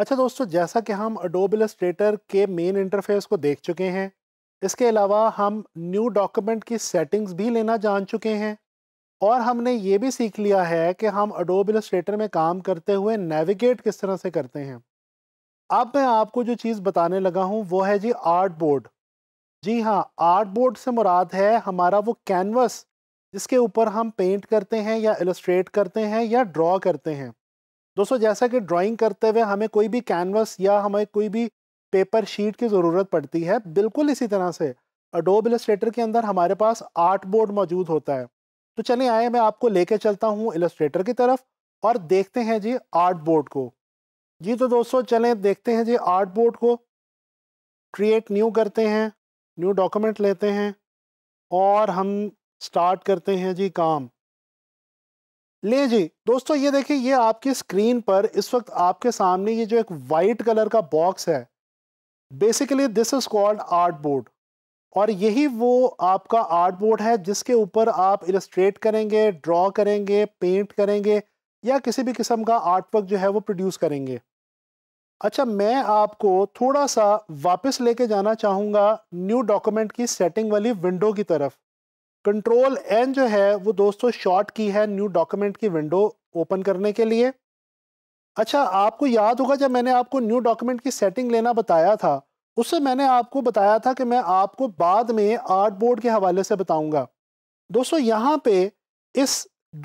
अच्छा दोस्तों जैसा कि हम अडोब इलस्ट्रेटर के मेन इंटरफेस को देख चुके हैं इसके अलावा हम न्यू डॉक्यूमेंट की सेटिंग्स भी लेना जान चुके हैं और हमने ये भी सीख लिया है कि हम अडोब इलस्ट्रेटर में काम करते हुए नेविगेट किस तरह से करते हैं अब मैं आपको जो चीज़ बताने लगा हूँ वो है जी आर्ट बोर्ड जी हाँ आर्ट बोर्ड से मुराद है हमारा वो कैनवस जिसके ऊपर हम पेंट करते हैं या इलस्ट्रेट करते हैं या ड्रॉ करते हैं दोस्तों जैसा कि ड्राइंग करते हुए हमें कोई भी कैनवस या हमें कोई भी पेपर शीट की ज़रूरत पड़ती है बिल्कुल इसी तरह से अडोब इलस्ट्रेटर के अंदर हमारे पास आर्ट बोर्ड मौजूद होता है तो चलिए आए मैं आपको लेके चलता हूँ इलस्ट्रेटर की तरफ और देखते हैं जी आर्ट बोर्ड को जी तो दोस्तों चलें देखते हैं जी आर्ट बोर्ड को क्रिएट न्यू करते हैं न्यू डॉक्यूमेंट लेते हैं और हम स्टार्ट करते हैं जी काम ले जी दोस्तों ये देखिए ये आपकी स्क्रीन पर इस वक्त आपके सामने ये जो एक वाइट कलर का बॉक्स है basically this is called art board और यही वो आपका आर्ट बोर्ड है जिसके ऊपर आप इलस्ट्रेट करेंगे ड्रॉ करेंगे पेंट करेंगे या किसी भी किस्म का आर्ट वर्क जो है वो प्रोड्यूस करेंगे अच्छा मैं आपको थोड़ा सा वापस लेके जाना चाहूँगा न्यू डॉक्यूमेंट की सेटिंग वाली विंडो की तरफ कंट्रोल एन जो है वो दोस्तों शॉर्ट की है न्यू डॉक्यूमेंट की विंडो ओपन करने के लिए अच्छा आपको याद होगा जब मैंने आपको न्यू डॉक्यूमेंट की सेटिंग लेना बताया था उससे मैंने आपको बताया था कि मैं आपको बाद में आर्ट बोर्ड के हवाले से बताऊंगा दोस्तों यहाँ पे इस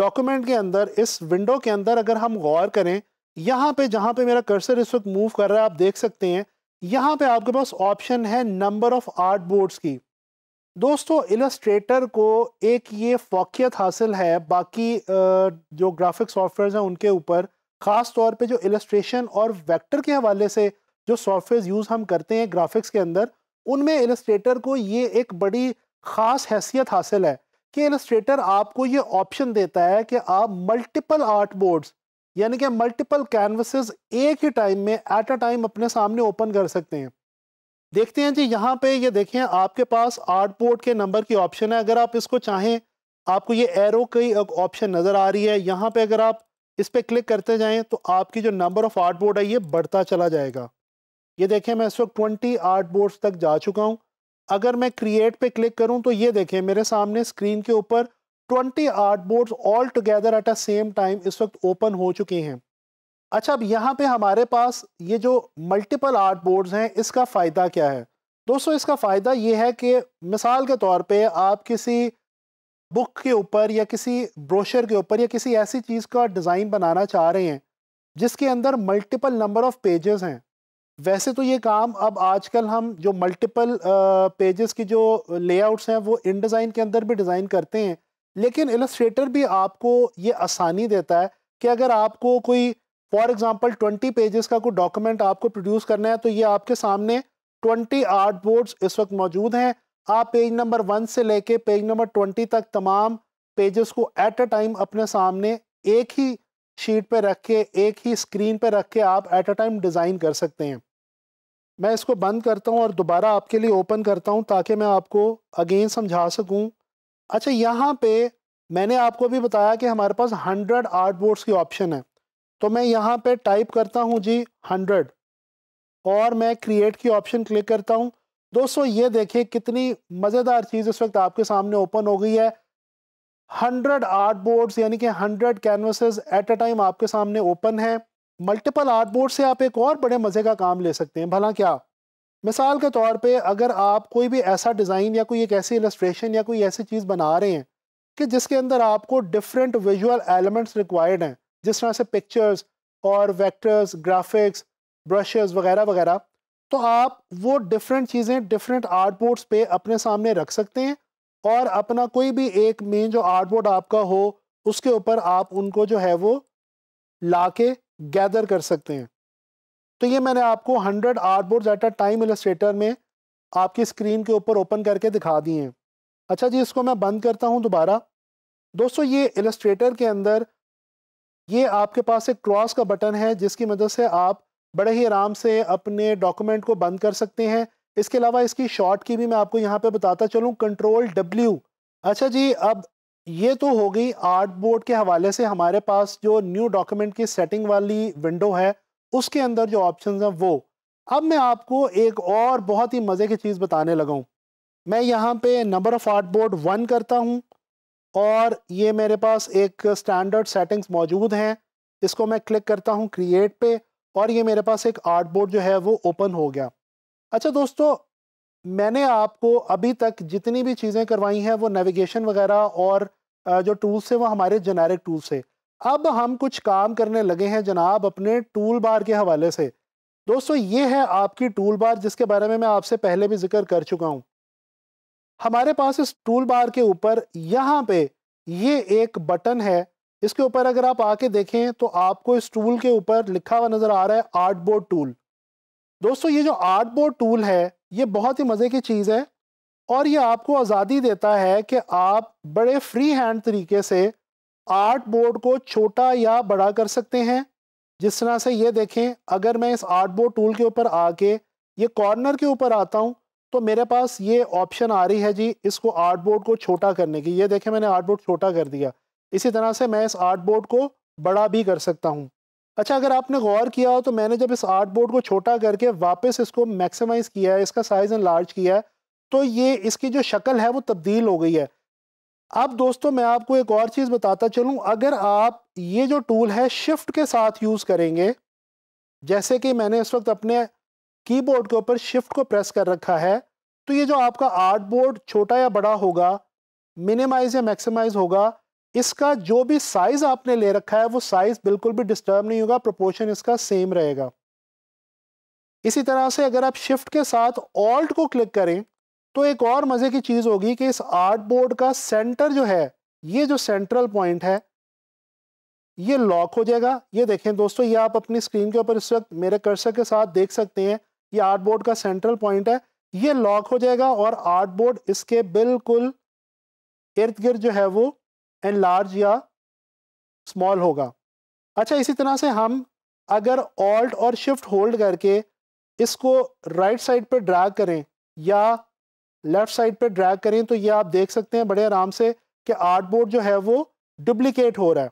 डॉक्यूमेंट के अंदर इस विंडो के अंदर अगर हम गौर करें यहाँ पे जहाँ पे मेरा कर्सर इस वक्त मूव कर रहा है आप देख सकते हैं यहाँ पे आपके पास ऑप्शन है नंबर ऑफ आर्ट बोर्ड्स की दोस्तों इलस्ट्रेटर को एक ये फोकियत हासिल है बाकी जो ग्राफिक सॉफ्टवेयर हैं उनके ऊपर ख़ास तौर पे जो इलस्ट्रेशन और वेक्टर के हवाले से जो सॉफ्टवेयर यूज़ हम करते हैं ग्राफिक्स के अंदर उनमें इलस्ट्रेटर को ये एक बड़ी ख़ास हैसियत हासिल है कि इलस्ट्रेटर आपको ये ऑप्शन देता है कि आप मल्टीपल आर्ट बोर्ड्स यानी कि मल्टीपल कैनवसेज एक ही टाइम में एट अ टाइम अपने सामने ओपन कर सकते हैं देखते हैं जी यहाँ पे ये देखें आपके पास आर्ट बोर्ड के नंबर की ऑप्शन है अगर आप इसको चाहें आपको ये एरो की ऑप्शन नज़र आ रही है यहाँ पे अगर आप इस पर क्लिक करते जाएं तो आपकी जो नंबर ऑफ़ आर्ट बोर्ड है ये बढ़ता चला जाएगा ये देखें मैं इस वक्त ट्वेंटी आर्ट बोर्ड्स तक जा चुका हूँ अगर मैं क्रिएट पे क्लिक करूँ तो ये देखें मेरे सामने स्क्रीन के ऊपर twenty art boards all together at a same time इस वक्त ओपन हो चुके हैं अच्छा अब यहाँ पे हमारे पास ये जो मल्टीपल आर्ट बोर्ड्स हैं इसका फ़ायदा क्या है दोस्तों इसका फ़ायदा ये है कि मिसाल के तौर पे आप किसी बुक के ऊपर या किसी ब्रोशर के ऊपर या किसी ऐसी चीज़ का डिज़ाइन बनाना चाह रहे हैं जिसके अंदर मल्टीपल नंबर ऑफ़ पेजेस हैं वैसे तो ये काम अब आजकल हम जो मल्टीपल पेजेस की जो लेआउट्स हैं वो इन डिज़ाइन के अंदर भी डिज़ाइन करते हैं लेकिन एलस्ट्रेटर भी आपको ये आसानी देता है कि अगर आपको कोई फॉर एग्जाम्पल ट्वेंटी पेजेस का कोई डॉक्यूमेंट आपको प्रोड्यूस करना है तो ये आपके सामने ट्वेंटी आर्ट बोर्ड्स इस वक्त मौजूद हैं आप पेज नंबर वन से लेके पेज नंबर ट्वेंटी तक तमाम पेजेस को एट अ टाइम अपने सामने एक ही शीट पे रख के एक ही स्क्रीन पे रख के आप एट अ टाइम डिज़ाइन कर सकते हैं मैं इसको बंद करता हूँ और दोबारा आपके लिए ओपन करता हूँ ताकि मैं आपको अगेन समझा सकूँ अच्छा यहाँ पे मैंने आपको भी बताया कि हमारे पास हंड्रेड आर्ट बोर्ड्स की ऑप्शन है तो मैं यहाँ पे टाइप करता हूँ जी हंड्रेड और मैं क्रिएट की ऑप्शन क्लिक करता हूँ दोस्तों ये देखिए कितनी मज़ेदार चीज़ इस वक्त आपके सामने ओपन हो गई है हंड्रेड आर्ट बोर्ड्स यानी कि hundred canvases at a time आपके सामने ओपन है मल्टीपल आर्ट बोर्ड से आप एक और बड़े मज़े का काम ले सकते हैं भला क्या मिसाल के तौर पे अगर आप कोई भी ऐसा डिज़ाइन या कोई एक ऐसी इलस्ट्रेशन या कोई ऐसी चीज़ बना रहे हैं कि जिसके अंदर आपको डिफरेंट विजुअल एलिमेंट्स रिक्वायर्ड हैं जिस तरह से पिक्चर्स और वेक्टर्स ग्राफिक्स ब्रशेस वगैरह वगैरह तो आप वो डिफरेंट चीज़ें डिफरेंट आर्ट बोर्ड्स पे अपने सामने रख सकते हैं और अपना कोई भी एक मेन जो आर्ट बोर्ड आपका हो उसके ऊपर आप उनको जो है वो ला के गैदर कर सकते हैं तो ये मैंने आपको 100 art board at a time Illustrator में आपकी स्क्रीन के ऊपर ओपन करके दिखा दिए हैं अच्छा जी इसको मैं बंद करता हूँ दोबारा दोस्तों ये इलस्ट्रेटर के अंदर ये आपके पास एक क्रॉस का बटन है जिसकी मदद से आप बड़े ही आराम से अपने डॉक्यूमेंट को बंद कर सकते हैं इसके अलावा इसकी शॉर्ट की भी मैं आपको यहाँ पे बताता चलूँ कंट्रोल डब्ल्यू अच्छा जी अब ये तो हो गई आर्ट बोर्ड के हवाले से हमारे पास जो न्यू डॉक्यूमेंट की सेटिंग वाली विंडो है उसके अंदर जो ऑप्शन हैं वो अब मैं आपको एक और बहुत ही मज़े की चीज़ बताने लगाऊँ मैं यहाँ पे number of art board one करता हूँ और ये मेरे पास एक स्टैंडर्ड सेटिंग्स मौजूद हैं इसको मैं क्लिक करता हूँ क्रिएट पे और ये मेरे पास एक आर्ट बोर्ड जो है वो ओपन हो गया अच्छा दोस्तों मैंने आपको अभी तक जितनी भी चीज़ें करवाई हैं वो नेविगेशन वगैरह और जो टूल्स है वो हमारे जेनेरिक टूल्स है अब हम कुछ काम करने लगे हैं जनाब अपने टूल बार के हवाले से दोस्तों ये है आपकी टूल बार जिसके बारे में मैं आपसे पहले भी जिक्र कर चुका हूँ हमारे पास इस टूल बार के ऊपर यहाँ पे ये एक बटन है इसके ऊपर अगर आप आके देखें तो आपको इस टूल के ऊपर लिखा हुआ नज़र आ रहा है आर्ट बोर्ड टूल दोस्तों ये जो आर्ट बोर्ड टूल है ये बहुत ही मज़े की चीज़ है और ये आपको आज़ादी देता है कि आप बड़े फ्री हैंड तरीके से आर्ट बोर्ड को छोटा या बड़ा कर सकते हैं जिस तरह से ये देखें अगर मैं इस आर्ट बोर्ड टूल के ऊपर आके ये कॉर्नर के ऊपर आता हूँ तो मेरे पास ये ऑप्शन आ रही है जी इसको आर्ट बोर्ड को छोटा करने की ये देखें मैंने आर्ट बोर्ड छोटा कर दिया इसी तरह से मैं इस आर्ट बोर्ड को बड़ा भी कर सकता हूँ अच्छा अगर आपने गौर किया हो तो मैंने जब इस आर्ट बोर्ड को छोटा करके वापस इसको मैक्सिमाइज़ किया है इसका साइज़ एंड लार्ज किया है तो ये इसकी जो शक्ल है वो तब्दील हो गई है अब दोस्तों मैं आपको एक और चीज़ बताता चलूँ अगर आप ये जो टूल है शिफ्ट के साथ यूज़ करेंगे जैसे कि मैंने इस वक्त अपने कीबोर्ड के ऊपर शिफ्ट को प्रेस कर रखा है तो ये जो आपका आर्ट बोर्ड छोटा या बड़ा होगा मिनिमाइज या मैक्सिमाइज होगा इसका जो भी साइज आपने ले रखा है वो साइज बिल्कुल भी डिस्टर्ब नहीं होगा प्रोपोर्शन इसका सेम रहेगा इसी तरह से अगर आप शिफ्ट के साथ ऑल्ट को क्लिक करें तो एक और मज़े की चीज़ होगी कि इस आर्ट बोर्ड का सेंटर जो है ये जो सेंट्रल पॉइंट है ये लॉक हो जाएगा ये देखें दोस्तों ये आप अपनी स्क्रीन के ऊपर इस वक्त मेरे कर्सर के साथ देख सकते हैं ये आर्ट बोर्ड का सेंट्रल पॉइंट है ये लॉक हो जाएगा और आर्ट बोर्ड इसके बिल्कुल इर्द गिर्द जो है वो एंड लार्ज या स्मॉल होगा अच्छा इसी तरह से हम अगर ऑल्ट और शिफ्ट होल्ड करके इसको राइट साइड पर ड्रैग करें या लेफ़्ट साइड पर ड्रैग करें तो ये आप देख सकते हैं बड़े आराम से कि आर्ट बोर्ड जो है वो डुप्लिकेट हो रहा है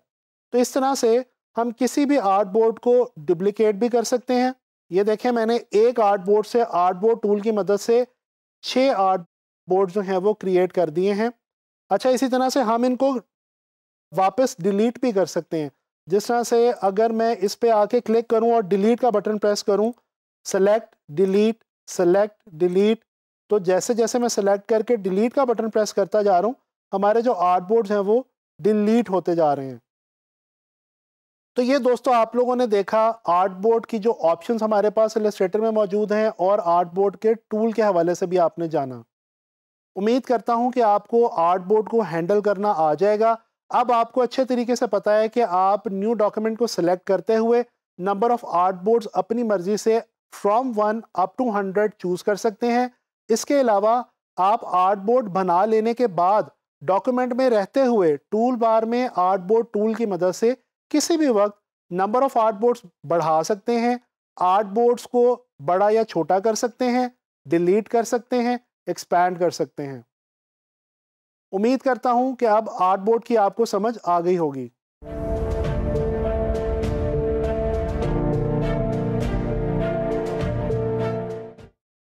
तो इस तरह से हम किसी भी आर्ट बोर्ड को डुप्लिकेट भी कर सकते हैं ये देखें मैंने एक आर्ट बोर्ड से आर्ट बोर्ड टूल की मदद से छः आर्ट बोर्ड जो हैं वो क्रिएट कर दिए हैं अच्छा इसी तरह से हम इनको वापस डिलीट भी कर सकते हैं जिस तरह से अगर मैं इस पर आके क्लिक करूं और डिलीट का बटन प्रेस करूं सेलेक्ट डिलीट सेलेक्ट डिलीट तो जैसे जैसे मैं सेलेक्ट करके डिलीट का बटन प्रेस करता जा रहा हूं हमारे जो आर्ट बोर्ड्स हैं वो डिलीट होते जा रहे हैं तो ये दोस्तों आप लोगों ने देखा आर्ट बोर्ड की जो ऑप्शंस हमारे पास इलेस्ट्रेटर में मौजूद हैं और आर्ट बोर्ड के टूल के हवाले से भी आपने जाना उम्मीद करता हूं कि आपको आर्ट बोर्ड को हैंडल करना आ जाएगा अब आपको अच्छे तरीके से पता है कि आप न्यू डॉक्यूमेंट को सिलेक्ट करते हुए नंबर ऑफ आर्ट बोर्ड्स अपनी मर्जी से from one up to hundred choose कर सकते हैं इसके अलावा आप आर्ट बोर्ड बना लेने के बाद डॉक्यूमेंट में रहते हुए टूल बार में आर्ट बोर्ड टूल की मदद से किसी भी वक्त नंबर ऑफ आर्ट बोर्ड्स बढ़ा सकते हैं आर्ट बोर्ड्स को बड़ा या छोटा कर सकते हैं डिलीट कर सकते हैं एक्सपैंड कर सकते हैं उम्मीद करता हूं कि अब आर्ट बोर्ड की आपको समझ आ गई होगी